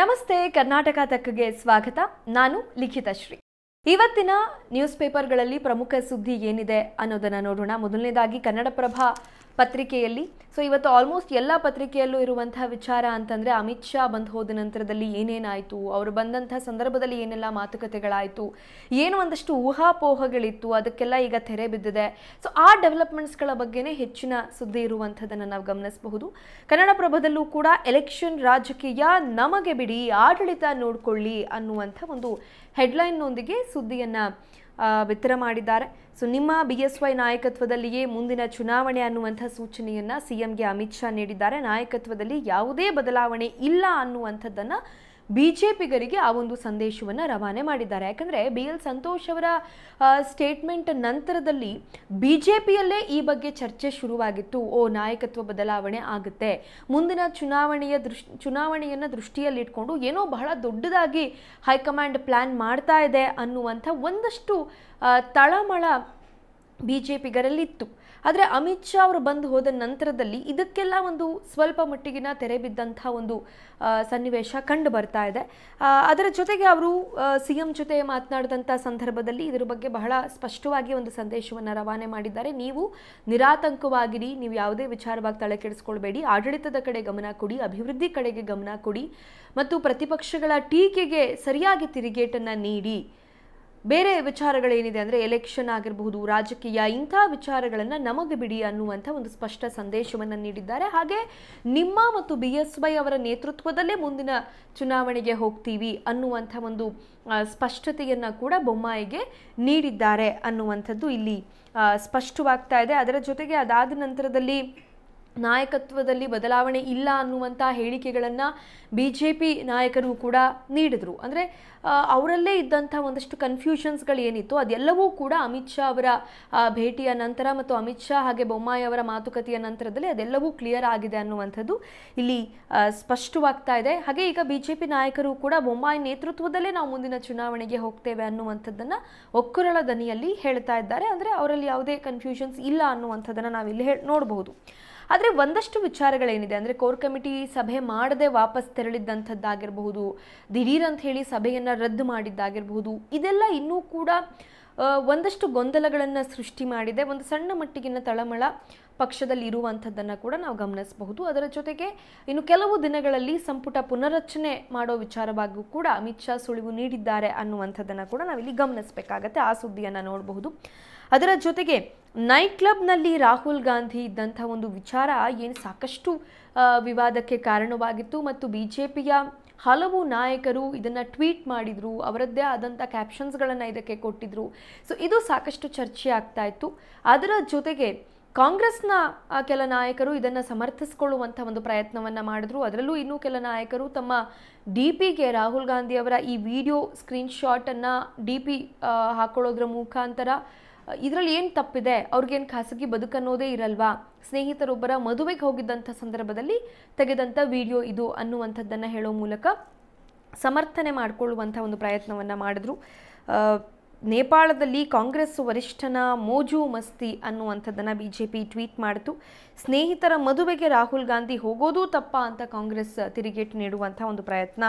ನಮಸ್ತೆ ಕರ್ನಾಟಕ ತಕ್ಕಗೆ ಸ್ವಾಗತ ನಾನು ಲಿಖಿತ ಶ್ರೀ ಇವತ್ತಿನ ನ್ಯೂಸ್ ಪೇಪರ್ಗಳಲ್ಲಿ ಪ್ರಮುಖ ಸುದ್ದಿ ಏನಿದೆ ಅನ್ನೋದನ್ನ ನೋಡೋಣ ಮೊದಲನೇದಾಗಿ ಕನ್ನಡಪ್ರಭ ಪತ್ರಿಕೆಯಲ್ಲಿ ಸೊ ಇವತ್ತು ಆಲ್ಮೋಸ್ಟ್ ಎಲ್ಲ ಪತ್ರಿಕೆಯಲ್ಲೂ ಇರುವಂತಹ ವಿಚಾರ ಅಂತಂದರೆ ಅಮಿತ್ ಶಾ ಬಂದು ಹೋದ ನಂತರದಲ್ಲಿ ಏನೇನಾಯಿತು ಅವರು ಬಂದಂತಹ ಸಂದರ್ಭದಲ್ಲಿ ಏನೆಲ್ಲ ಮಾತುಕತೆಗಳಾಯಿತು ಏನು ಒಂದಷ್ಟು ಊಹಾಪೋಹಗಳಿತ್ತು ಅದಕ್ಕೆಲ್ಲ ಈಗ ತೆರೆ ಬಿದ್ದಿದೆ ಸೊ ಆ ಡೆವಲಪ್ಮೆಂಟ್ಸ್ಗಳ ಬಗ್ಗೆನೇ ಹೆಚ್ಚಿನ ಸುದ್ದಿ ಇರುವಂಥದ್ದನ್ನು ನಾವು ಗಮನಿಸಬಹುದು ಕನ್ನಡಪ್ರಭದಲ್ಲೂ ಕೂಡ ಎಲೆಕ್ಷನ್ ರಾಜಕೀಯ ನಮಗೆ ಬಿಡಿ ಆಡಳಿತ ನೋಡಿಕೊಳ್ಳಿ ಅನ್ನುವಂಥ ಒಂದು ಹೆಡ್ಲೈನ್ನೊಂದಿಗೆ ಸುದ್ದಿಯನ್ನು ಬಿತ್ತರ ಮಾಡಿದ್ದಾರೆ ಸೊ ನಿಮ್ಮ ಬಿ ಎಸ್ ವೈ ನಾಯಕತ್ವದಲ್ಲಿಯೇ ಮುಂದಿನ ಚುನಾವಣೆ ಅನ್ನುವಂಥ ಸೂಚನೆಯನ್ನು ಸಿ ಎಂಗೆ ಅಮಿತ್ ಶಾ ನೀಡಿದ್ದಾರೆ ನಾಯಕತ್ವದಲ್ಲಿ ಯಾವುದೇ ಬದಲಾವಣೆ ಇಲ್ಲ ಅನ್ನುವಂಥದ್ದನ್ನು ಬಿ ಜೆ ಪಿಗರಿಗೆ ಆ ಒಂದು ಸಂದೇಶವನ್ನು ರವಾನೆ ಮಾಡಿದ್ದಾರೆ ಯಾಕಂದರೆ ಬಿ ಎಲ್ ಸಂತೋಷ್ ಅವರ ಸ್ಟೇಟ್ಮೆಂಟ್ ನಂತರದಲ್ಲಿ ಬಿ ಜೆ ಪಿಯಲ್ಲೇ ಈ ಬಗ್ಗೆ ಚರ್ಚೆ ಶುರುವಾಗಿತ್ತು ಓ ನಾಯಕತ್ವ ಬದಲಾವಣೆ ಆಗುತ್ತೆ ಮುಂದಿನ ಚುನಾವಣೆಯ ದೃಶ್ ಚುನಾವಣೆಯನ್ನು ದೃಷ್ಟಿಯಲ್ಲಿಟ್ಕೊಂಡು ಏನೋ ಬಹಳ ದೊಡ್ಡದಾಗಿ ಹೈಕಮಾಂಡ್ ಪ್ಲ್ಯಾನ್ ಮಾಡ್ತಾ ಇದೆ ಅನ್ನುವಂಥ ಒಂದಷ್ಟು ತಳಮಳ ಬಿ ಜೆ ಪಿಗರಲ್ಲಿತ್ತು ಆದರೆ ಅಮಿತ್ ಶಾ ಅವರು ಬಂದು ಹೋದ ನಂತರದಲ್ಲಿ ಇದಕ್ಕೆಲ್ಲ ಒಂದು ಸ್ವಲ್ಪ ಮಟ್ಟಿಗಿನ ತೆರೆ ಬಿದ್ದಂಥ ಒಂದು ಸನ್ನಿವೇಶ ಕಂಡು ಬರ್ತಾ ಇದೆ ಅದರ ಜೊತೆಗೆ ಅವರು ಸಿ ಎಂ ಜೊತೆ ಮಾತನಾಡಿದಂಥ ಸಂದರ್ಭದಲ್ಲಿ ಇದರ ಬಗ್ಗೆ ಬಹಳ ಸ್ಪಷ್ಟವಾಗಿ ಒಂದು ಸಂದೇಶವನ್ನು ರವಾನೆ ಮಾಡಿದ್ದಾರೆ ನೀವು ನಿರಾತಂಕವಾಗಿರಿ ನೀವು ಯಾವುದೇ ವಿಚಾರವಾಗಿ ತಲೆಕೆಡಿಸ್ಕೊಳ್ಬೇಡಿ ಆಡಳಿತದ ಕಡೆ ಗಮನ ಕೊಡಿ ಅಭಿವೃದ್ಧಿ ಕಡೆಗೆ ಗಮನ ಕೊಡಿ ಮತ್ತು ಪ್ರತಿಪಕ್ಷಗಳ ಟೀಕೆಗೆ ಸರಿಯಾಗಿ ತಿರುಗೇಟನ್ನು ನೀಡಿ ಬೇರೆ ವಿಚಾರಗಳೇನಿದೆ ಅಂದರೆ ಎಲೆಕ್ಷನ್ ಆಗಿರಬಹುದು ರಾಜಕೀಯ ಇಂಥ ವಿಚಾರಗಳನ್ನು ನಮಗೆ ಬಿಡಿ ಅನ್ನುವಂಥ ಒಂದು ಸ್ಪಷ್ಟ ಸಂದೇಶವನ್ನು ನೀಡಿದ್ದಾರೆ ಹಾಗೆ ನಿಮ್ಮ ಮತ್ತು ಬಿ ಎಸ್ ವೈ ಅವರ ನೇತೃತ್ವದಲ್ಲೇ ಮುಂದಿನ ಚುನಾವಣೆಗೆ ಹೋಗ್ತೀವಿ ಅನ್ನುವಂಥ ಒಂದು ಸ್ಪಷ್ಟತೆಯನ್ನು ಕೂಡ ಬೊಮ್ಮಾಯಿಗೆ ನೀಡಿದ್ದಾರೆ ಅನ್ನುವಂಥದ್ದು ಇಲ್ಲಿ ಸ್ಪಷ್ಟವಾಗ್ತಾ ಇದೆ ಅದರ ಜೊತೆಗೆ ಅದಾದ ನಂತರದಲ್ಲಿ ನಾಯಕತ್ವದಲ್ಲಿ ಬದಲಾವಣೆ ಇಲ್ಲ ಅನ್ನುವಂಥ ಹೇಳಿಕೆಗಳನ್ನು ಬಿ ಜೆ ಪಿ ನಾಯಕರು ಕೂಡ ನೀಡಿದರು ಅಂದರೆ ಅವರಲ್ಲೇ ಇದ್ದಂಥ ಒಂದಷ್ಟು ಕನ್ಫ್ಯೂಷನ್ಸ್ಗಳು ಏನಿತ್ತು ಅದೆಲ್ಲವೂ ಕೂಡ ಅಮಿತ್ ಶಾ ಅವರ ಭೇಟಿಯ ನಂತರ ಮತ್ತು ಅಮಿತ್ ಶಾ ಹಾಗೆ ಬೊಮ್ಮಾಯಿ ಅವರ ಮಾತುಕತೆಯ ನಂತರದಲ್ಲಿ ಅದೆಲ್ಲವೂ ಕ್ಲಿಯರ್ ಆಗಿದೆ ಅನ್ನುವಂಥದ್ದು ಇಲ್ಲಿ ಸ್ಪಷ್ಟವಾಗ್ತಾ ಇದೆ ಹಾಗೆ ಈಗ ಬಿ ಜೆ ಪಿ ನಾಯಕರು ಕೂಡ ಬೊಮ್ಮಾಯಿ ನೇತೃತ್ವದಲ್ಲೇ ನಾವು ಮುಂದಿನ ಚುನಾವಣೆಗೆ ಹೋಗ್ತೇವೆ ಅನ್ನುವಂಥದ್ದನ್ನು ಒಕ್ಕುರಳ ದನಿಯಲ್ಲಿ ಹೇಳ್ತಾ ಇದ್ದಾರೆ ಅಂದರೆ ಅವರಲ್ಲಿ ಯಾವುದೇ ಕನ್ಫ್ಯೂಷನ್ಸ್ ಇಲ್ಲ ಅನ್ನುವಂಥದ್ದನ್ನು ನಾವಿಲ್ಲಿ ಹೇಳಿ ನೋಡಬಹುದು ಆದರೆ ಒಂದಷ್ಟು ವಿಚಾರಗಳೇನಿದೆ ಅಂದರೆ ಕೋರ್ ಕಮಿಟಿ ಸಭೆ ಮಾಡದೆ ವಾಪಸ್ ತೆರಳಿದ್ದಂಥದ್ದಾಗಿರಬಹುದು ದಿಢೀರ್ ಅಂತ ಹೇಳಿ ಸಭೆಯನ್ನು ರದ್ದು ಮಾಡಿದ್ದಾಗಿರಬಹುದು ಇದೆಲ್ಲ ಇನ್ನೂ ಕೂಡ ಒಂದಷ್ಟು ಗೊಂದಲಗಳನ್ನು ಸೃಷ್ಟಿ ಮಾಡಿದೆ ಒಂದು ಸಣ್ಣ ಮಟ್ಟಿಗಿನ ತಳಮಳ ಪಕ್ಷದಲ್ಲಿ ಇರುವಂಥದ್ದನ್ನು ಕೂಡ ನಾವು ಗಮನಿಸಬಹುದು ಅದರ ಜೊತೆಗೆ ಇನ್ನು ಕೆಲವು ದಿನಗಳಲ್ಲಿ ಸಂಪುಟ ಪುನರ್ರಚನೆ ಮಾಡೋ ವಿಚಾರವಾಗಿಯೂ ಕೂಡ ಅಮಿತ್ ಶಾ ಸುಳಿವು ನೀಡಿದ್ದಾರೆ ಅನ್ನುವಂಥದ್ದನ್ನು ಕೂಡ ನಾವಿಲ್ಲಿ ಗಮನಿಸಬೇಕಾಗತ್ತೆ ಆ ಸುದ್ದಿಯನ್ನು ನೋಡಬಹುದು ಅದರ ಜೊತೆಗೆ ನೈಟ್ ಕ್ಲಬ್ನಲ್ಲಿ ರಾಹುಲ್ ಗಾಂಧಿ ಇದ್ದಂಥ ಒಂದು ವಿಚಾರ ಏನು ಸಾಕಷ್ಟು ವಿವಾದಕ್ಕೆ ಕಾರಣವಾಗಿತ್ತು ಮತ್ತು ಬಿ ಜೆ ಪಿಯ ಹಲವು ನಾಯಕರು ಇದನ್ನು ಟ್ವೀಟ್ ಮಾಡಿದರು ಅವರದ್ದೇ ಆದಂಥ ಕ್ಯಾಪ್ಷನ್ಸ್ಗಳನ್ನು ಇದಕ್ಕೆ ಕೊಟ್ಟಿದ್ದರು ಸೊ ಇದು ಸಾಕಷ್ಟು ಚರ್ಚೆ ಆಗ್ತಾ ಇತ್ತು ಅದರ ಜೊತೆಗೆ ಕಾಂಗ್ರೆಸ್ನ ಕೆಲ ನಾಯಕರು ಇದನ್ನು ಸಮರ್ಥಿಸ್ಕೊಳ್ಳುವಂಥ ಒಂದು ಪ್ರಯತ್ನವನ್ನು ಮಾಡಿದ್ರು ಅದರಲ್ಲೂ ಇನ್ನೂ ಕೆಲ ನಾಯಕರು ತಮ್ಮ ಡಿ ಪಿಗೆ ರಾಹುಲ್ ಗಾಂಧಿ ಅವರ ಈ ವಿಡಿಯೋ ಸ್ಕ್ರೀನ್ಶಾಟನ್ನು ಡಿ ಪಿ ಹಾಕೊಳ್ಳೋದ್ರ ಮುಖಾಂತರ ಇದರಲ್ಲಿ ಏನು ತಪ್ಪಿದೆ ಅವ್ರಿಗೇನು ಖಾಸಗಿ ಬದುಕನ್ನೋದೇ ಇರಲ್ವಾ ಸ್ನೇಹಿತರೊಬ್ಬರ ಮದುವೆಗೆ ಹೋಗಿದ್ದಂಥ ಸಂದರ್ಭದಲ್ಲಿ ತೆಗೆದಂಥ ವಿಡಿಯೋ ಇದು ಅನ್ನುವಂಥದ್ದನ್ನು ಹೇಳೋ ಮೂಲಕ ಸಮರ್ಥನೆ ಮಾಡಿಕೊಳ್ಳುವಂಥ ಒಂದು ಪ್ರಯತ್ನವನ್ನು ಮಾಡಿದ್ರು ನೇಪಾಳದಲ್ಲಿ ಕಾಂಗ್ರೆಸ್ ವರಿಷ್ಠನ ಮೋಜು ಮಸ್ತಿ ಅನ್ನುವಂಥದ್ದನ್ನು ಬಿ ಜೆ ಪಿ ಟ್ವೀಟ್ ಮಾಡಿತು ಸ್ನೇಹಿತರ ಮದುವೆಗೆ ರಾಹುಲ್ ಗಾಂಧಿ ಹೋಗೋದು ತಪ್ಪ ಅಂತ ಕಾಂಗ್ರೆಸ್ ತಿರುಗೇಟು ನೀಡುವಂಥ ಒಂದು ಪ್ರಯತ್ನ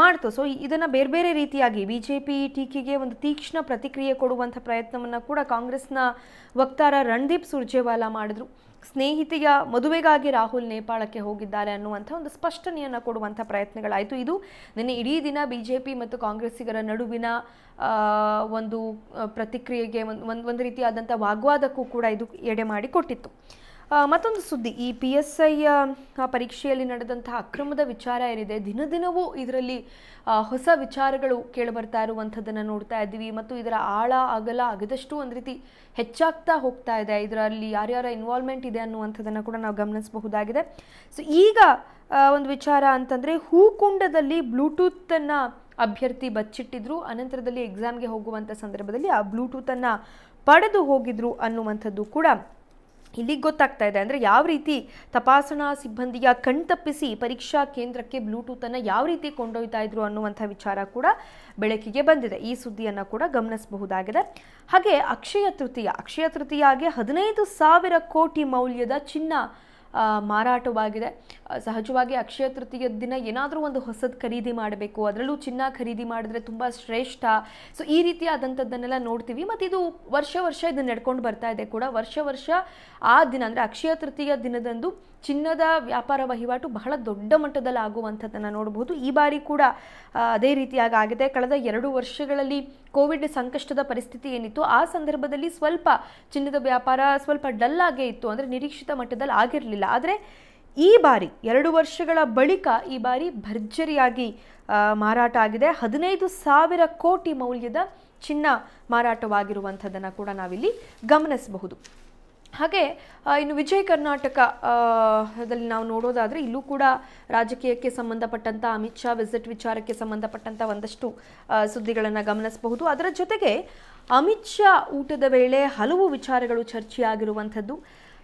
ಮಾಡ್ತು ಸೊ ಇದನ್ನು ಬೇರೆ ಬೇರೆ ರೀತಿಯಾಗಿ ಬಿ ಜೆ ಪಿ ಟೀಕೆಗೆ ಒಂದು ತೀಕ್ಷ್ಣ ಪ್ರತಿಕ್ರಿಯೆ ಕೊಡುವಂಥ ಪ್ರಯತ್ನವನ್ನು ಕೂಡ ಕಾಂಗ್ರೆಸ್ನ ವಕ್ತಾರ ರಣದೀಪ್ ಸುರ್ಜೇವಾಲಾ ಮಾಡಿದ್ರು ಸ್ನೇಹಿತೆಯ ಮದುವೆಗಾಗಿ ರಾಹುಲ್ ನೇಪಾಳಕ್ಕೆ ಹೋಗಿದ್ದಾರೆ ಅನ್ನುವಂಥ ಒಂದು ಸ್ಪಷ್ಟನೆಯನ್ನು ಕೊಡುವಂಥ ಪ್ರಯತ್ನಗಳಾಯಿತು ಇದು ನಿನ್ನೆ ಇಡೀ ದಿನ ಬಿ ಜೆ ಪಿ ಮತ್ತು ಕಾಂಗ್ರೆಸ್ಸಿಗರ ನಡುವಿನ ಒಂದು ಪ್ರತಿಕ್ರಿಯೆಗೆ ಒಂದು ಒಂದು ಒಂದು ರೀತಿಯಾದಂಥ ವಾಗ್ವಾದಕ್ಕೂ ಕೂಡ ಇದು ಎಡೆ ಮಾಡಿ ಮತ್ತೊಂದು ಸುದ್ದಿ ಈ ಪಿ ಎಸ್ ಐಯ ಪರೀಕ್ಷೆಯಲ್ಲಿ ನಡೆದಂತಹ ಅಕ್ರಮದ ವಿಚಾರ ಏನಿದೆ ದಿನ ದಿನವೂ ಇದರಲ್ಲಿ ಹೊಸ ವಿಚಾರಗಳು ಕೇಳಿಬರ್ತಾ ಇರುವಂಥದ್ದನ್ನು ನೋಡ್ತಾ ಇದ್ದೀವಿ ಮತ್ತು ಇದರ ಆಳ ಅಗಲ ಅಗದಷ್ಟು ಒಂದು ರೀತಿ ಹೆಚ್ಚಾಗ್ತಾ ಹೋಗ್ತಾ ಇದೆ ಇದರಲ್ಲಿ ಯಾರ್ಯಾರ ಇನ್ವಾಲ್ವ್ಮೆಂಟ್ ಇದೆ ಅನ್ನುವಂಥದ್ದನ್ನು ಕೂಡ ನಾವು ಗಮನಿಸಬಹುದಾಗಿದೆ ಸೊ ಈಗ ಒಂದು ವಿಚಾರ ಅಂತಂದರೆ ಹೂಕುಂಡದಲ್ಲಿ ಬ್ಲೂಟೂತನ್ನು ಅಭ್ಯರ್ಥಿ ಬಚ್ಚಿಟ್ಟಿದ್ರು ಅನಂತರದಲ್ಲಿ ಎಕ್ಸಾಮ್ಗೆ ಹೋಗುವಂಥ ಸಂದರ್ಭದಲ್ಲಿ ಆ ಬ್ಲೂಟೂತನ್ನು ಪಡೆದು ಹೋಗಿದ್ರು ಅನ್ನುವಂಥದ್ದು ಕೂಡ ಇಲ್ಲಿಗೆ ಗೊತ್ತಾಗ್ತಾ ಇದೆ ಅಂದರೆ ಯಾವ ರೀತಿ ತಪಾಸಣಾ ಸಿಬ್ಬಂದಿಯ ಕಣ್ತಪ್ಪಿಸಿ ಪರೀಕ್ಷಾ ಕೇಂದ್ರಕ್ಕೆ ಬ್ಲೂಟೂತನ್ನು ಯಾವ ರೀತಿ ಕೊಂಡೊಯ್ತಾ ಇದ್ರು ಅನ್ನುವಂಥ ವಿಚಾರ ಕೂಡ ಬೆಳಕಿಗೆ ಬಂದಿದೆ ಈ ಸುದ್ದಿಯನ್ನು ಕೂಡ ಗಮನಿಸಬಹುದಾಗಿದೆ ಹಾಗೆ ಅಕ್ಷಯ ತೃತೀಯ ಅಕ್ಷಯ ತೃತೀಯಾಗೆ ಹದಿನೈದು ಸಾವಿರ ಕೋಟಿ ಮೌಲ್ಯದ ಚಿನ್ನ ಮಾರಾಟವಾಗಿದೆ ಸಹಜವಾಗಿ ಅಕ್ಷಯ ತೃತೀಯ ದಿನ ಏನಾದರೂ ಒಂದು ಹೊಸದು ಖರೀದಿ ಮಾಡಬೇಕು ಅದರಲ್ಲೂ ಚಿನ್ನ ಖರೀದಿ ಮಾಡಿದ್ರೆ ತುಂಬ ಶ್ರೇಷ್ಠ ಸೊ ಈ ರೀತಿಯಾದಂಥದ್ದನ್ನೆಲ್ಲ ನೋಡ್ತೀವಿ ಮತ್ತು ಇದು ವರ್ಷ ವರ್ಷ ಇದನ್ನು ನಡ್ಕೊಂಡು ಬರ್ತಾ ಇದೆ ಕೂಡ ವರ್ಷ ವರ್ಷ ಆ ದಿನ ಅಂದರೆ ಅಕ್ಷಯ ತೃತೀಯ ದಿನದಂದು ಚಿನ್ನದ ವ್ಯಾಪಾರ ವಹಿವಾಟು ಬಹಳ ದೊಡ್ಡ ಮಟ್ಟದಲ್ಲಿ ಆಗುವಂಥದ್ದನ್ನು ನೋಡಬಹುದು ಈ ಬಾರಿ ಕೂಡ ಅದೇ ರೀತಿಯಾಗಿ ಆಗಿದೆ ಕಳೆದ ಎರಡು ವರ್ಷಗಳಲ್ಲಿ ಕೋವಿಡ್ ಸಂಕಷ್ಟದ ಪರಿಸ್ಥಿತಿ ಏನಿತ್ತು ಆ ಸಂದರ್ಭದಲ್ಲಿ ಸ್ವಲ್ಪ ಚಿನ್ನದ ವ್ಯಾಪಾರ ಸ್ವಲ್ಪ ಡಲ್ ಆಗೇ ಇತ್ತು ಅಂದರೆ ನಿರೀಕ್ಷಿತ ಮಟ್ಟದಲ್ಲಿ ಆಗಿರಲಿಲ್ಲ ಆದರೆ ಈ ಬಾರಿ ಎರಡು ವರ್ಷಗಳ ಬಳಿಕ ಈ ಬಾರಿ ಭರ್ಜರಿಯಾಗಿ ಮಾರಾಟ ಆಗಿದೆ ಹದಿನೈದು ಸಾವಿರ ಕೋಟಿ ಮೌಲ್ಯದ ಚಿನ್ನ ಮಾರಾಟವಾಗಿರುವಂಥದ್ದನ್ನು ಕೂಡ ನಾವಿಲ್ಲಿ ಗಮನಿಸಬಹುದು ಹಾಗೆ ಇನ್ನು ವಿಜಯ ಕರ್ನಾಟಕದಲ್ಲಿ ನಾವು ನೋಡೋದಾದರೆ ಇಲ್ಲೂ ಕೂಡ ರಾಜಕೀಯಕ್ಕೆ ಸಂಬಂಧಪಟ್ಟಂಥ ಅಮಿತ್ ಶಾ ವಿಸಿಟ್ ವಿಚಾರಕ್ಕೆ ಸಂಬಂಧಪಟ್ಟಂಥ ಒಂದಷ್ಟು ಸುದ್ದಿಗಳನ್ನು ಗಮನಿಸಬಹುದು ಅದರ ಜೊತೆಗೆ ಅಮಿತ್ ಶಾ ಊಟದ ವೇಳೆ ಹಲವು ವಿಚಾರಗಳು ಚರ್ಚೆಯಾಗಿರುವಂಥದ್ದು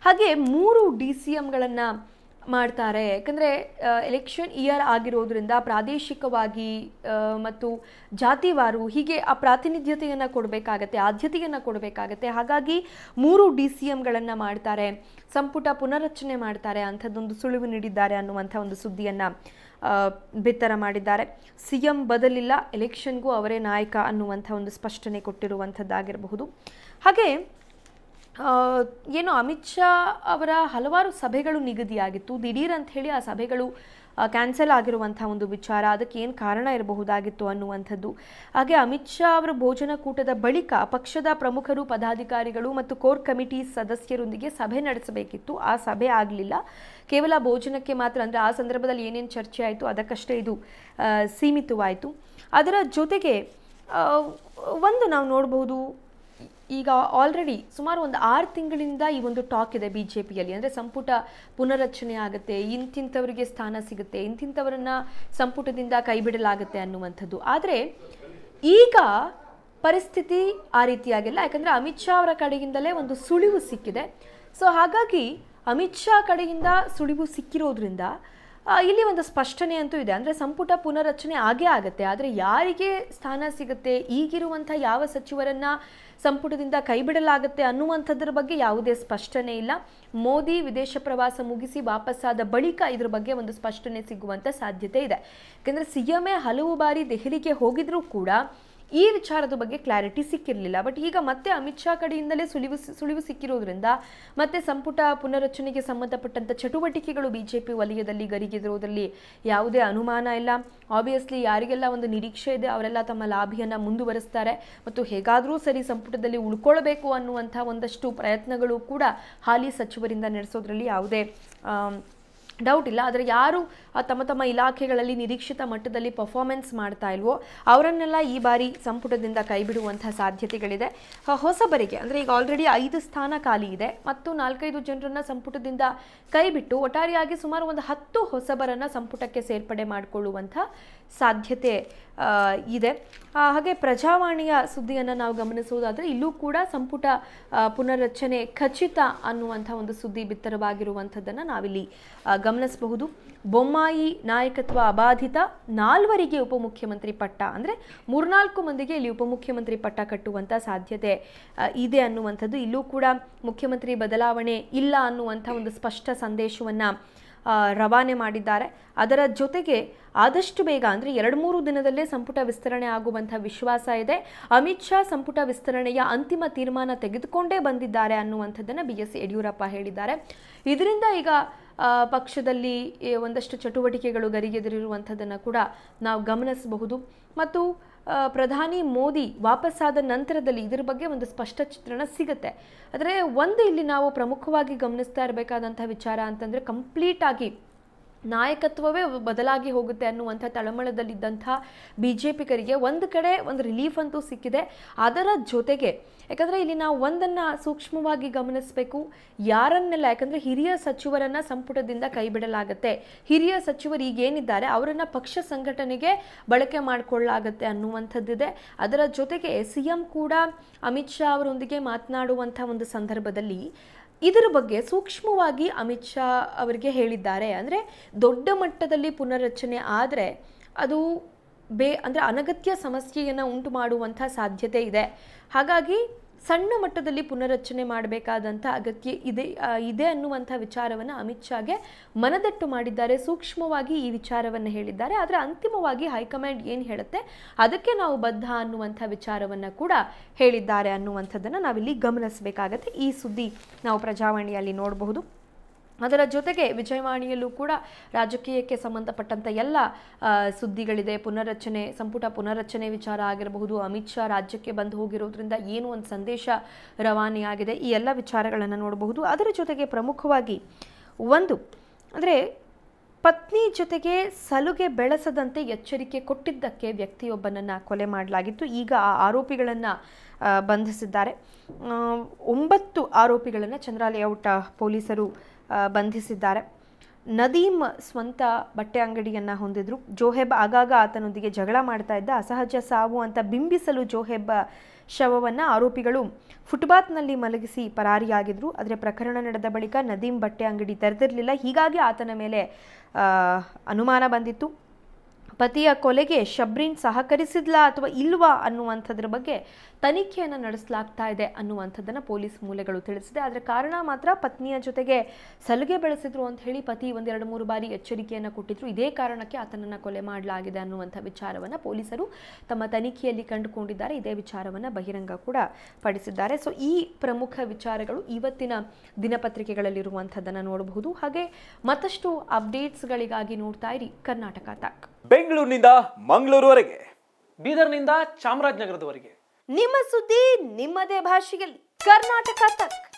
ಹಾಗೆ ಮೂರು ಡಿ ಸಿ ಎಮ್ಗಳನ್ನು ಮಾಡ್ತಾರೆ ಯಾಕಂದರೆ ಎಲೆಕ್ಷನ್ ಇಯರ್ ಆಗಿರೋದ್ರಿಂದ ಪ್ರಾದೇಶಿಕವಾಗಿ ಮತ್ತು ಜಾತಿವಾರು ಹೀಗೆ ಆ ಪ್ರಾತಿನಿಧ್ಯತೆಯನ್ನು ಕೊಡಬೇಕಾಗತ್ತೆ ಆದ್ಯತೆಯನ್ನು ಕೊಡಬೇಕಾಗತ್ತೆ ಹಾಗಾಗಿ ಮೂರು ಡಿ ಸಿ ಎಮ್ಗಳನ್ನು ಮಾಡ್ತಾರೆ ಸಂಪುಟ ಪುನರಚನೆ ಮಾಡ್ತಾರೆ ಅಂಥದ್ದೊಂದು ಸುಳಿವು ನೀಡಿದ್ದಾರೆ ಅನ್ನುವಂಥ ಒಂದು ಸುದ್ದಿಯನ್ನು ಬಿತ್ತರ ಮಾಡಿದ್ದಾರೆ ಸಿ ಎಂ ಬದಲಿಲ್ಲ ಎಲೆಕ್ಷನ್ಗೂ ಅವರೇ ನಾಯಕ ಅನ್ನುವಂಥ ಒಂದು ಸ್ಪಷ್ಟನೆ ಕೊಟ್ಟಿರುವಂಥದ್ದಾಗಿರಬಹುದು ಹಾಗೆ ಏನು ಅಮಿತ್ ಶಾ ಅವರ ಹಲವಾರು ಸಭೆಗಳು ನಿಗದಿಯಾಗಿತ್ತು ದಿಢೀರ್ ಅಂತ ಹೇಳಿ ಆ ಸಭೆಗಳು ಕ್ಯಾನ್ಸಲ್ ಆಗಿರುವಂಥ ಒಂದು ವಿಚಾರ ಅದಕ್ಕೆ ಏನು ಕಾರಣ ಇರಬಹುದಾಗಿತ್ತು ಅನ್ನುವಂಥದ್ದು ಹಾಗೆ ಅಮಿತ್ ಶಾ ಅವರ ಭೋಜನ ಕೂಟದ ಬಳಿಕ ಪಕ್ಷದ ಪ್ರಮುಖರು ಪದಾಧಿಕಾರಿಗಳು ಮತ್ತು ಕೋರ್ ಕಮಿಟಿ ಸದಸ್ಯರೊಂದಿಗೆ ಸಭೆ ನಡೆಸಬೇಕಿತ್ತು ಆ ಸಭೆ ಆಗಲಿಲ್ಲ ಕೇವಲ ಭೋಜನಕ್ಕೆ ಮಾತ್ರ ಅಂದರೆ ಆ ಸಂದರ್ಭದಲ್ಲಿ ಏನೇನು ಚರ್ಚೆ ಆಯಿತು ಅದಕ್ಕಷ್ಟೇ ಇದು ಸೀಮಿತವಾಯಿತು ಅದರ ಜೊತೆಗೆ ಒಂದು ನಾವು ನೋಡಬಹುದು ಈಗ ಆಲ್ರೆಡಿ ಸುಮಾರು ಒಂದು ಆರು ತಿಂಗಳಿಂದ ಈ ಒಂದು ಟಾಕ್ ಇದೆ ಬಿ ಜೆ ಪಿಯಲ್ಲಿ ಅಂದರೆ ಸಂಪುಟ ಪುನರಚನೆ ಆಗುತ್ತೆ ಇಂತಿಂಥವರಿಗೆ ಸ್ಥಾನ ಸಿಗುತ್ತೆ ಇಂತಿಂಥವರನ್ನು ಸಂಪುಟದಿಂದ ಕೈಬಿಡಲಾಗುತ್ತೆ ಅನ್ನುವಂಥದ್ದು ಆದರೆ ಈಗ ಪರಿಸ್ಥಿತಿ ಆ ರೀತಿಯಾಗಿಲ್ಲ ಯಾಕಂದರೆ ಅಮಿತ್ ಶಾ ಅವರ ಕಡೆಯಿಂದಲೇ ಒಂದು ಸುಳಿವು ಸಿಕ್ಕಿದೆ ಸೊ ಹಾಗಾಗಿ ಅಮಿತ್ ಶಾ ಕಡೆಯಿಂದ ಸುಳಿವು ಸಿಕ್ಕಿರೋದ್ರಿಂದ ಇಲ್ಲಿ ಒಂದು ಸ್ಪಷ್ಟನೆ ಅಂತೂ ಇದೆ ಅಂದರೆ ಸಂಪುಟ ಪುನರಚನೆ ಆಗೇ ಆಗುತ್ತೆ ಆದರೆ ಯಾರಿಗೆ ಸ್ಥಾನ ಸಿಗುತ್ತೆ ಈಗಿರುವಂಥ ಯಾವ ಸಚಿವರನ್ನು ಸಂಪುಟದಿಂದ ಕೈಬಿಡಲಾಗುತ್ತೆ ಅನ್ನುವಂಥದ್ರ ಬಗ್ಗೆ ಯಾವುದೇ ಸ್ಪಷ್ಟನೆ ಇಲ್ಲ ಮೋದಿ ವಿದೇಶ ಪ್ರವಾಸ ಮುಗಿಸಿ ವಾಪಸ್ಸಾದ ಬಳಿಕ ಇದ್ರ ಬಗ್ಗೆ ಒಂದು ಸ್ಪಷ್ಟನೆ ಸಿಗುವಂಥ ಸಾಧ್ಯತೆ ಇದೆ ಯಾಕೆಂದರೆ ಸಿ ಎಮ್ ಎ ಹಲವು ಬಾರಿ ದೆಹಲಿಗೆ ಹೋಗಿದ್ರೂ ಕೂಡ ಈ ವಿಚಾರದ ಬಗ್ಗೆ ಕ್ಲಾರಿಟಿ ಸಿಕ್ಕಿರಲಿಲ್ಲ ಬಟ್ ಈಗ ಮತ್ತೆ ಅಮಿತ್ ಶಾ ಕಡೆಯಿಂದಲೇ ಸುಳಿವು ಸುಳಿವು ಸಿಕ್ಕಿರೋದ್ರಿಂದ ಮತ್ತೆ ಸಂಪುಟ ಪುನರ್ರಚನೆಗೆ ಸಂಬಂಧಪಟ್ಟಂಥ ಚಟುವಟಿಕೆಗಳು ಬಿ ಜೆ ಪಿ ವಲಯದಲ್ಲಿ ಗರಿಗೆದಿರೋದರಲ್ಲಿ ಯಾವುದೇ ಅನುಮಾನ ಇಲ್ಲ ಆಬ್ವಿಯಸ್ಲಿ ಯಾರಿಗೆಲ್ಲ ಒಂದು ನಿರೀಕ್ಷೆ ಇದೆ ಅವರೆಲ್ಲ ತಮ್ಮ ಲಾಭಿಯನ್ನು ಮುಂದುವರೆಸ್ತಾರೆ ಮತ್ತು ಹೇಗಾದರೂ ಸರಿ ಸಂಪುಟದಲ್ಲಿ ಉಳ್ಕೊಳ್ಬೇಕು ಅನ್ನುವಂಥ ಒಂದಷ್ಟು ಪ್ರಯತ್ನಗಳು ಕೂಡ ಹಾಲಿ ಸಚಿವರಿಂದ ನಡೆಸೋದ್ರಲ್ಲಿ ಯಾವುದೇ ಡೌಟ್ ಇಲ್ಲ ಆದರೆ ಯಾರು ತಮ್ಮ ತಮ್ಮ ಇಲಾಖೆಗಳಲ್ಲಿ ನಿರೀಕ್ಷಿತ ಮಟ್ಟದಲ್ಲಿ ಪರ್ಫಾರ್ಮೆನ್ಸ್ ಮಾಡ್ತಾ ಇಲ್ವೋ ಅವರನ್ನೆಲ್ಲ ಈ ಬಾರಿ ಸಂಪುಟದಿಂದ ಕೈಬಿಡುವಂಥ ಸಾಧ್ಯತೆಗಳಿದೆ ಹೊಸಬರಿಗೆ ಅಂದರೆ ಈಗ ಆಲ್ರೆಡಿ ಐದು ಸ್ಥಾನ ಖಾಲಿ ಇದೆ ಮತ್ತು ನಾಲ್ಕೈದು ಜನರನ್ನು ಸಂಪುಟದಿಂದ ಕೈಬಿಟ್ಟು ಒಟ್ಟಾರೆಯಾಗಿ ಸುಮಾರು ಒಂದು ಹತ್ತು ಹೊಸಬರನ್ನು ಸಂಪುಟಕ್ಕೆ ಸೇರ್ಪಡೆ ಮಾಡಿಕೊಳ್ಳುವಂಥ ಸಾಧ್ಯತೆ ಇದೆ ಹಾಗೆ ಪ್ರಜಾವಾಣಿಯ ಸುದ್ದಿಯನ್ನು ನಾವು ಗಮನಿಸುವುದಾದರೆ ಇಲ್ಲೂ ಕೂಡ ಸಂಪುಟ ಪುನರ್ರಚನೆ ಖಚಿತ ಅನ್ನುವಂಥ ಒಂದು ಸುದ್ದಿ ಬಿತ್ತರವಾಗಿರುವಂಥದ್ದನ್ನು ನಾವಿಲ್ಲಿ ಗಮನಿಸಬಹುದು ಬೊಮ್ಮಾಯಿ ನಾಯಕತ್ವ ಅಬಾಧಿತ ನಾಲ್ವರಿಗೆ ಉಪಮುಖ್ಯಮಂತ್ರಿ ಪಟ್ಟ ಅಂದರೆ ಮೂರ್ನಾಲ್ಕು ಮಂದಿಗೆ ಇಲ್ಲಿ ಉಪಮುಖ್ಯಮಂತ್ರಿ ಪಟ್ಟ ಕಟ್ಟುವಂಥ ಸಾಧ್ಯತೆ ಇದೆ ಅನ್ನುವಂಥದ್ದು ಇಲ್ಲೂ ಕೂಡ ಮುಖ್ಯಮಂತ್ರಿ ಬದಲಾವಣೆ ಇಲ್ಲ ಅನ್ನುವಂಥ ಒಂದು ಸ್ಪಷ್ಟ ಸಂದೇಶವನ್ನು ರವಾನೆ ಮಾಡಿದ್ದಾರೆ ಅದರ ಜೊತೆಗೆ ಆದಷ್ಟು ಬೇಗ ಅಂದರೆ ಎರಡು ಮೂರು ದಿನದಲ್ಲೇ ಸಂಪುಟ ವಿಸ್ತರಣೆ ಆಗುವಂಥ ವಿಶ್ವಾಸ ಇದೆ ಅಮಿತ್ ಶಾ ಸಂಪುಟ ವಿಸ್ತರಣೆಯ ಅಂತಿಮ ತೀರ್ಮಾನ ತೆಗೆದುಕೊಂಡೇ ಬಂದಿದ್ದಾರೆ ಅನ್ನುವಂಥದ್ದನ್ನು ಬಿ ಎಸ್ ಯಡಿಯೂರಪ್ಪ ಹೇಳಿದ್ದಾರೆ ಇದರಿಂದ ಈಗ ಪಕ್ಷದಲ್ಲಿ ಒಂದಷ್ಟು ಚಟುವಟಿಕೆಗಳು ಗರಿಗೆದರಿರುವಂಥದ್ದನ್ನು ಕೂಡ ನಾವು ಗಮನಿಸಬಹುದು ಮತ್ತು ಪ್ರಧಾನಿ ಮೋದಿ ವಾಪಸ್ಸಾದ ನಂತರದಲ್ಲಿ ಇದರ ಬಗ್ಗೆ ಒಂದು ಸ್ಪಷ್ಟ ಚಿತ್ರಣ ಸಿಗುತ್ತೆ ಆದರೆ ಒಂದು ಇಲ್ಲಿ ನಾವು ಪ್ರಮುಖವಾಗಿ ಗಮನಿಸ್ತಾ ಇರಬೇಕಾದಂಥ ವಿಚಾರ ಅಂತಂದರೆ ಕಂಪ್ಲೀಟಾಗಿ ನಾಯಕತ್ವವೇ ಬದಲಾಗಿ ಹೋಗುತ್ತೆ ಅನ್ನುವಂಥ ತಳಮಳದಲ್ಲಿದ್ದಂಥ ಬಿ ಜೆ ಪಿಗರಿಗೆ ಒಂದು ಕಡೆ ಒಂದು ರಿಲೀಫ್ ಅಂತೂ ಸಿಕ್ಕಿದೆ ಅದರ ಜೊತೆಗೆ ಯಾಕಂದರೆ ಇಲ್ಲಿ ನಾವು ಒಂದನ್ನು ಸೂಕ್ಷ್ಮವಾಗಿ ಗಮನಿಸಬೇಕು ಯಾರನ್ನೆಲ್ಲ ಯಾಕಂದರೆ ಹಿರಿಯ ಸಚಿವರನ್ನು ಸಂಪುಟದಿಂದ ಬಿಡಲಾಗುತ್ತೆ ಹಿರಿಯ ಸಚಿವರು ಈಗೇನಿದ್ದಾರೆ ಅವರನ್ನು ಪಕ್ಷ ಸಂಘಟನೆಗೆ ಬಳಕೆ ಮಾಡಿಕೊಳ್ಳಲಾಗುತ್ತೆ ಅನ್ನುವಂಥದ್ದಿದೆ ಅದರ ಜೊತೆಗೆ ಸಿ ಎಂ ಕೂಡ ಅಮಿತ್ ಶಾ ಅವರೊಂದಿಗೆ ಮಾತನಾಡುವಂಥ ಒಂದು ಸಂದರ್ಭದಲ್ಲಿ ಇದರ ಬಗ್ಗೆ ಸೂಕ್ಷ್ಮವಾಗಿ ಅಮಿತ್ ಶಾ ಅವರಿಗೆ ಹೇಳಿದ್ದಾರೆ ಅಂದರೆ ದೊಡ್ಡ ಮಟ್ಟದಲ್ಲಿ ಪುನರ್ರಚನೆ ಆದರೆ ಅದು ಬೇ ಅಂದರೆ ಅನಗತ್ಯ ಸಮಸ್ಯೆಯನ್ನು ಉಂಟು ಮಾಡುವಂಥ ಸಾಧ್ಯತೆ ಇದೆ ಹಾಗಾಗಿ ಸಣ್ಣ ಮಟ್ಟದಲ್ಲಿ ಪುನರ್ರಚನೆ ಮಾಡಬೇಕಾದಂಥ ಅಗತ್ಯ ಇದೆ ಇದೆ ಅನ್ನುವಂಥ ವಿಚಾರವನ್ನು ಅಮಿತ್ ಶಾಗೆ ಮನದಟ್ಟು ಮಾಡಿದ್ದಾರೆ ಸೂಕ್ಷ್ಮವಾಗಿ ಈ ವಿಚಾರವನ್ನು ಹೇಳಿದ್ದಾರೆ ಆದರೆ ಅಂತಿಮವಾಗಿ ಹೈಕಮಾಂಡ್ ಏನು ಹೇಳುತ್ತೆ ಅದಕ್ಕೆ ನಾವು ಬದ್ಧ ಅನ್ನುವಂಥ ವಿಚಾರವನ್ನು ಕೂಡ ಹೇಳಿದ್ದಾರೆ ಅನ್ನುವಂಥದ್ದನ್ನು ನಾವಿಲ್ಲಿ ಗಮನಿಸಬೇಕಾಗತ್ತೆ ಈ ಸುದ್ದಿ ನಾವು ಪ್ರಜಾವಾಣಿಯಲ್ಲಿ ನೋಡಬಹುದು ಅದರ ಜೊತೆಗೆ ವಿಜಯವಾಣಿಯಲ್ಲೂ ಕೂಡ ರಾಜಕೀಯಕ್ಕೆ ಸಂಬಂಧಪಟ್ಟಂಥ ಎಲ್ಲ ಸುದ್ದಿಗಳಿದೆ ಪುನರ್ರಚನೆ ಸಂಪುಟ ಪುನರ್ರಚನೆ ವಿಚಾರ ಆಗಿರಬಹುದು ಅಮಿತ್ ಶಾ ರಾಜ್ಯಕ್ಕೆ ಬಂದು ಹೋಗಿರೋದ್ರಿಂದ ಏನು ಒಂದು ಸಂದೇಶ ರವಾನೆಯಾಗಿದೆ ಈ ಎಲ್ಲ ವಿಚಾರಗಳನ್ನು ನೋಡಬಹುದು ಅದರ ಜೊತೆಗೆ ಪ್ರಮುಖವಾಗಿ ಒಂದು ಅಂದರೆ ಪತ್ನಿ ಜೊತೆಗೆ ಸಲುಗೆ ಬೆಳೆಸದಂತೆ ಎಚ್ಚರಿಕೆ ಕೊಟ್ಟಿದ್ದಕ್ಕೆ ವ್ಯಕ್ತಿಯೊಬ್ಬನನ್ನು ಕೊಲೆ ಮಾಡಲಾಗಿತ್ತು ಈಗ ಆ ಆರೋಪಿಗಳನ್ನು ಬಂಧಿಸಿದ್ದಾರೆ ಒಂಬತ್ತು ಆರೋಪಿಗಳನ್ನು ಚಂದ್ರಾಲಯ ಪೊಲೀಸರು ಬಂಧಿಸಿದ್ದಾರೆ ನದೀಮ್ ಸ್ವಂತ ಬಟ್ಟೆ ಅಂಗಡಿಯನ್ನು ಹೊಂದಿದ್ರು ಜೋಹೆಬ್ ಆಗಾಗ ಆತನೊಂದಿಗೆ ಜಗಳ ಮಾಡ್ತಾ ಇದ್ದ ಅಸಹಜ ಸಾವು ಅಂತ ಬಿಂಬಿಸಲು ಜೋಹೆಬ್ ಶವವನ್ನು ಆರೋಪಿಗಳು ಫುಟ್ಪಾತ್ನಲ್ಲಿ ಮಲಗಿಸಿ ಪರಾರಿಯಾಗಿದ್ರು ಆದರೆ ಪ್ರಕರಣ ನಡೆದ ಬಳಿಕ ನದೀಮ್ ಬಟ್ಟೆ ಅಂಗಡಿ ತೆರೆದಿರಲಿಲ್ಲ ಹೀಗಾಗಿ ಆತನ ಮೇಲೆ ಅನುಮಾನ ಬಂದಿತ್ತು ಪತಿಯ ಕೊಲೆಗೆ ಶಬ್ರಿನ್ ಸಹಕರಿಸಿದ್ಲಾ ಅಥವಾ ಇಲ್ವಾ ಅನ್ನುವಂಥದ್ರ ಬಗ್ಗೆ ತನಿಖೆಯನ್ನು ನಡೆಸಲಾಗ್ತಾ ಇದೆ ಅನ್ನುವಂಥದ್ದನ್ನು ಪೊಲೀಸ್ ಮೂಲೆಗಳು ತಿಳಿಸಿದೆ ಆದರೆ ಕಾರಣ ಮಾತ್ರ ಪತ್ನಿಯ ಜೊತೆಗೆ ಸಲುಗೆ ಬೆಳೆಸಿದ್ರು ಅಂತ ಹೇಳಿ ಪತಿ ಒಂದೆರಡು ಮೂರು ಬಾರಿ ಎಚ್ಚರಿಕೆಯನ್ನು ಕೊಟ್ಟಿದ್ರು ಇದೇ ಕಾರಣಕ್ಕೆ ಆತನನ್ನು ಕೊಲೆ ಮಾಡಲಾಗಿದೆ ಅನ್ನುವಂಥ ವಿಚಾರವನ್ನು ಪೊಲೀಸರು ತಮ್ಮ ತನಿಖೆಯಲ್ಲಿ ಕಂಡುಕೊಂಡಿದ್ದಾರೆ ಇದೇ ವಿಚಾರವನ್ನು ಬಹಿರಂಗ ಕೂಡ ಪಡಿಸಿದ್ದಾರೆ ಸೊ ಈ ಪ್ರಮುಖ ವಿಚಾರಗಳು ಇವತ್ತಿನ ದಿನಪತ್ರಿಕೆಗಳಲ್ಲಿರುವಂಥದ್ದನ್ನು ನೋಡಬಹುದು ಹಾಗೆ ಮತ್ತಷ್ಟು ಅಪ್ಡೇಟ್ಸ್ಗಳಿಗಾಗಿ ನೋಡ್ತಾ ಇರಿ ಕರ್ನಾಟಕ ತಾಕ್ ಬೆಂಗಳೂರಿನಿಂದ ಮಂಗಳೂರುವರೆಗೆ ಬೀದರ್ನಿಂದ ಚಾಮರಾಜನಗರದವರೆಗೆ ನಿಮ್ಮ ಸುದ್ದಿ ನಿಮ್ಮದೇ ಭಾಷೆಯಲ್ಲಿ ಕರ್ನಾಟಕ